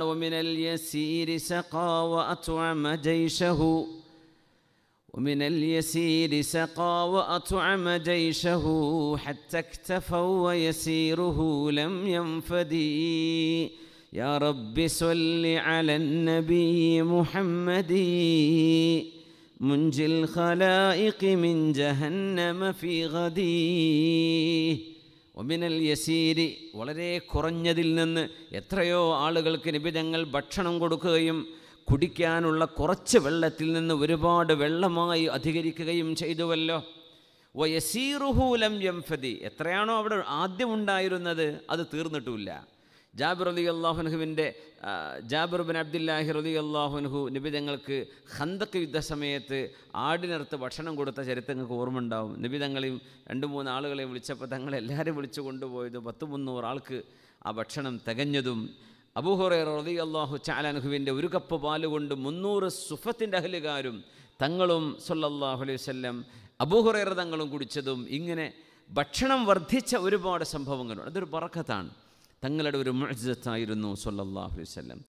ومن اليسير سقى وأطعم جيشه ومن اليسير سقى وأطعم جيشه حتى اكتفوا ويسيره لم ينفدي يا رب صل على النبي محمد منجي الخلائق من جهنم في غديه ഒമിനൽ യസീരി വളരെ കുറഞ്ഞതിൽ നിന്ന് എത്രയോ ആളുകൾക്ക് നിബിതങ്ങൾ ഭക്ഷണം കൊടുക്കുകയും കുടിക്കാനുള്ള കുറച്ച് വെള്ളത്തിൽ നിന്ന് ഒരുപാട് വെള്ളമായി അധികരിക്കുകയും ചെയ്തുവല്ലോ യസീറുഹൂലം എംഫതി എത്രയാണോ അവിടെ ആദ്യം ഉണ്ടായിരുന്നത് അത് തീർന്നിട്ടുമില്ല ജാബിർ അലി അള്ളാഹുനഹുവിൻ്റെ ജാബിർ ബിൻ അബ്ദുല്ലാഹി അലി അള്ളാഹുനഹു നബി തങ്ങൾക്ക് ഹന്തക്ക് യുദ്ധസമയത്ത് ആടിനടുത്ത് ഭക്ഷണം കൊടുത്ത ചരിത്രങ്ങൾക്ക് ഓർമ്മ ഉണ്ടാവും നബി തങ്ങളെയും രണ്ട് മൂന്ന് ആളുകളെയും വിളിച്ചപ്പോൾ തങ്ങളെല്ലാവരും വിളിച്ചു കൊണ്ടുപോയത് പത്ത് മുന്നൂറ് ആൾക്ക് ആ ഭക്ഷണം തികഞ്ഞതും അബൂഹുറ റതി അള്ളാഹു ചാലനുഹുവിൻ്റെ ഒരു കപ്പ് പാല് കൊണ്ട് മുന്നൂറ് സുഫത്തിൻ്റെ അഹലുകാരും തങ്ങളും സല്ലാഹു അലൈഹി വല്ലം അബൂഹുറേറ തങ്ങളും കുടിച്ചതും ഇങ്ങനെ ഭക്ഷണം വർദ്ധിച്ച ഒരുപാട് സംഭവങ്ങളുണ്ട് അതൊരു പറക്കത്താണ് തങ്ങളുടെ ഒരു മുഴുജത്തായിരുന്നു സൊല്ലാഹുലി വല്ലം